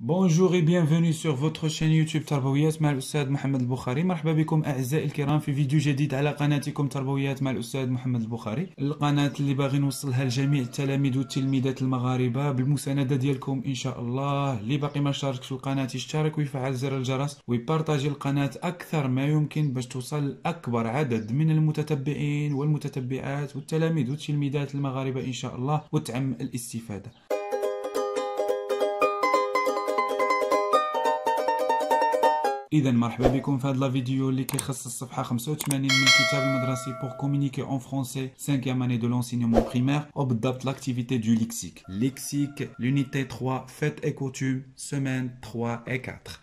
بونجور اي بيانفوني سور فوتر شين يوتيوب تربويات مع الاستاذ محمد البخاري مرحبا بكم اعزائي الكرام في فيديو جديد على قناتكم تربويات مع الاستاذ محمد البخاري القناه اللي باغي نوصلها لجميع التلاميذ والتلميذات المغاربه بالمسانده ديالكم ان شاء الله اللي باقي ما شاركش في القناه يشترك ويفعل زر الجرس ويبارطاجي القناه اكثر ما يمكن باش توصل لاكبر عدد من المتتبعين والمتتبعات والتلاميذ والتلميذات المغاربه ان شاء الله وتعم الاستفاده Idan, vous, on fait la vidéo. L'équipe de la Safra Khamsouchmani, pour communiquer en français, 5e année de l'enseignement primaire, au l'activité du lexique. Lexique, l'unité 3, fête et coutumes, semaines 3 et 4.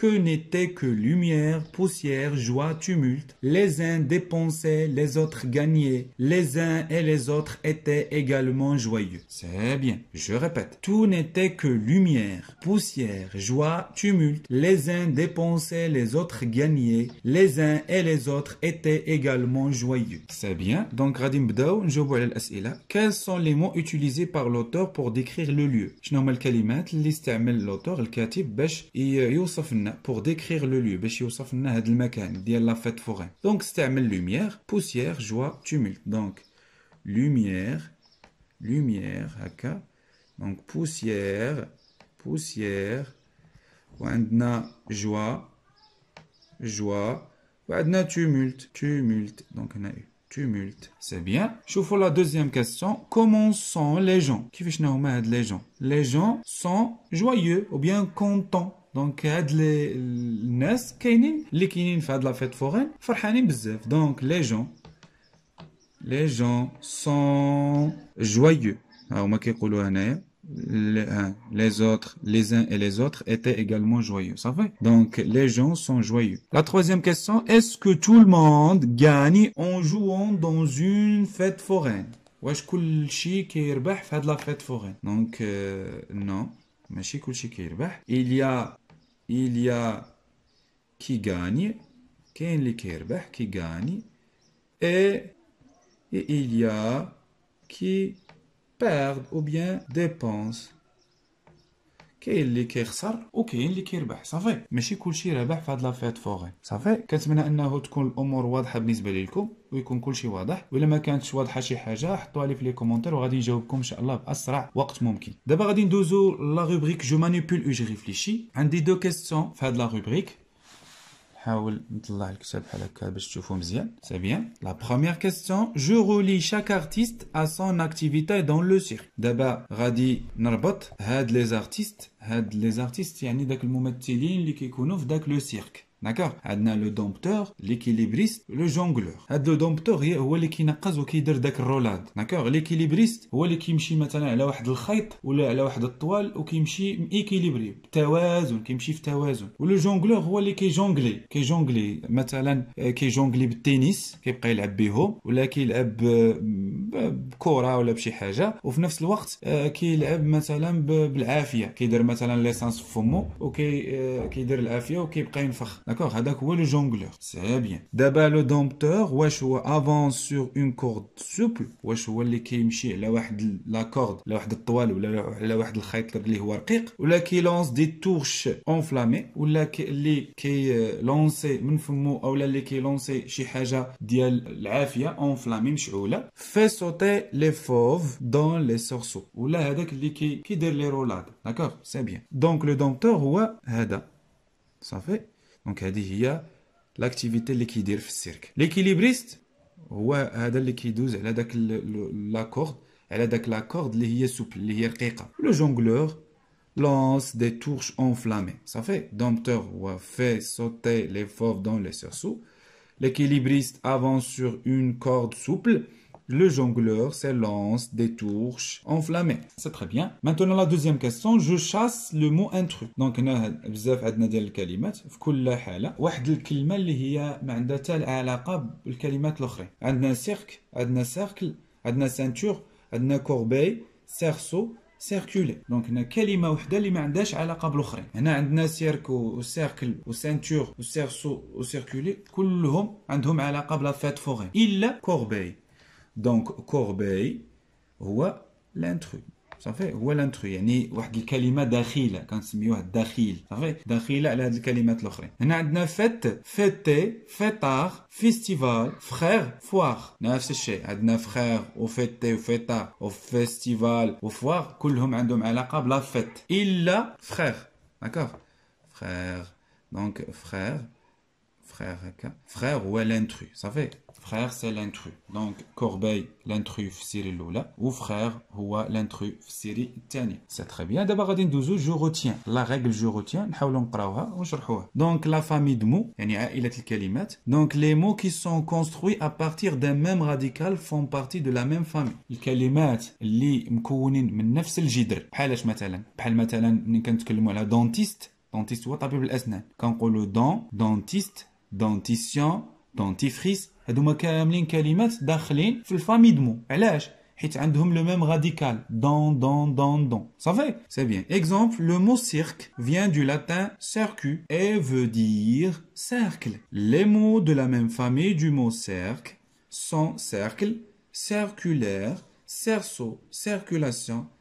que n'était que lumière, poussière, joie, tumulte. Les uns dépensaient, les autres gagnaient, les uns et les autres étaient également joyeux. C'est bien, je répète, tout n'était que lumière, poussière, joie, tumulte. Les uns dépensaient, les autres gagnaient, les uns et les autres étaient également joyeux. C'est bien, donc Radim Bdaou, quels sont les mots utilisés par l'auteur pour décrire le lieu? l'auteur, pour décrire le lieu donc c'est la هذا المكان lumière poussière joie tumulte Donc lumière lumière Donc poussière poussière poussière joie joie tumulte tumulte tumulte on eu tumulte c'est bien شوفوا la deuxième question comment sont les gens les gens les gens sont joyeux ou bien contents donc, quand les nœuds qu'aiment, les qui n'aiment pas de la fête foraine, fâchés. Donc, les gens, les gens sont joyeux. Ah, au maquillage, les autres, les uns et les autres étaient également joyeux. C'est vrai. Donc, les gens sont joyeux. La troisième question Est-ce que tout le monde gagne en jouant dans une fête foraine Ouais, je coule chier que il rephe fait de la fête foraine. Donc, euh, non, mais chier coule chier que il rephe. Il y a il y a qui gagne, bah, qui gagne, et, il y a qui perd ou bien dépense. كاين اللي كيخسر وكاين اللي كيربح صافي ماشي كلشي رابح في هاد لافيت فوغي صافي كنتمنى انه تكون الامور واضحه بالنسبه لكم ويكون كلشي واضح ولا ما كانتش واضحه شي حاجه حطوها لي في لي كومونتير وغادي نجاوبكم ان شاء الله باسرع وقت ممكن دابا غادي ندوزو لا روبريك جو مانيبول او جي ريفليشي عندي دو كيسيون في هاد لا روبريك C'est bien. La première question, je relie chaque artiste à son activité dans le cirque. D'abord, Radi Narbot, aide les artistes. Aide les artistes, c'est un des plus grands artistes qui sont dans le cirque. D'accord عندنا لو دومبتور ليكيليبريست لو جونغلور هاد لو دومبتور هو اللي كينقز وكيدير داك الرولاد داكوغ ليكيليبريست هو اللي كيمشي مثلا على واحد الخيط ولا على واحد الطوال وكيمشي ميكيليبري بالتوازن كيمشي في توازن ولو جونغلور هو اللي كيجونغلي كيجونغلي مثلا كيجونغلي بالتنس كيبقى يلعب بيهم ولا كيلعب بكره ولا بشي حاجه وفي نفس الوقت كيلعب مثلا بالعافيه كيدير مثلا ليسانس في فمو وكيدير العافيه وكيبقى ينفخ D'accord Hadak le jongleur. C'est bien. D'abord, le dompteur, avance sur une corde souple, ouais, la corde, qui lance des touches enflammées, ou la qui euh, lance, ou la qui fait sauter les fauves dans les sorceaux, ou la les roulades. D'accord C'est bien. Donc, le dompteur, ou hada. Ça donc, il y a l'activité liquideur dans le cirque. L'équilibriste, il y l'équilibriste, la corde, elle a la corde qui est souple, Le jongleur lance des touches enflammées. Ça fait, le dompteur fait sauter l'effort dans le sursauts. L'équilibriste avance sur une corde souple le jongleur s'élance des touches enflammées. C'est très bien. Maintenant, la deuxième question. Je chasse le mot intrus. Donc, on a beaucoup de mots. Dans le cas, il y a une mot qui a une relation avec les autres mots. On a un cercle, on a un cercle, on a une ceinture, on a une corbeille, cerceau, circuler. Donc, on a une mot qui a une relation avec les autres mots. On a un cercle, un cercle, une ceinture, un cerceau, un circuler. Tous ont une relation avec la fête forêt. Il a une corbeille. Donc, corbeille » ou l'intrus. Ça fait, ou l'intrus. a une d'Achille. Quand c'est mieux, Ça fait, fête »,« fête »,« festival, frère, foire. نفس الشيء. frère, au fête, au fête, au festival, au foire. fête il frère. D'accord? Frère. Donc, frère frère. Hein. ou l'intrus, ça fait. Frère, c'est l'intrus. Donc, corbeille, l'intrus, Siri Lula. Ou frère, ou l'intrus, Siri Tani. C'est très bien. D'abord, je retiens. La règle, je retiens. Donc, la famille de mots. Donc, les mots qui sont construits à partir d'un même radical font partie de la même famille. Les kalimats, les mkounin, m'nefs le jidr. Palech matalan. Pal matalan, n'y kent la dentiste. Dentiste, ou tapib l'esnan. Quand on le dent, dentiste. دونتيسيون dentifrice هادوما كاملين علاش ont le même radical dans dans dans dans ça fait c'est bien exemple le mot cirque vient du latin circu et veut dire cercle les mots de la même famille du mot cercle sont cercle circulaire cerceau circulation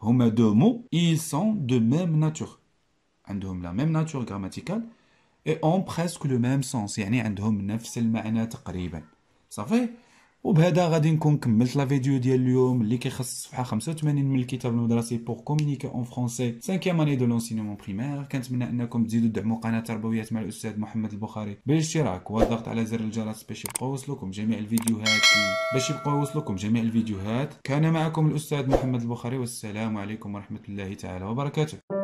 Huma deux mots, ils sont de même nature. ont la même nature grammaticale et ont presque le même sens. يعني عندهم نفس المعنى Ça fait وبهذا غادي نكون كملت لا فيديو ديال اليوم اللي كيخص الصفحه 85 من الكتاب المدرسي بور كومونيكي اون فرونسي 5 اني دو لونسينيومون بريمير كنتمنى انكم تزيدوا تدعموا قناه تربويات مع الاستاذ محمد البخاري بالاشتراك والضغط على زر الجرس باش يبقى يوصلكم جميع الفيديوهات باش يبقى يوصلكم جميع الفيديوهات كان معكم الاستاذ محمد البخاري والسلام عليكم ورحمه الله تعالى وبركاته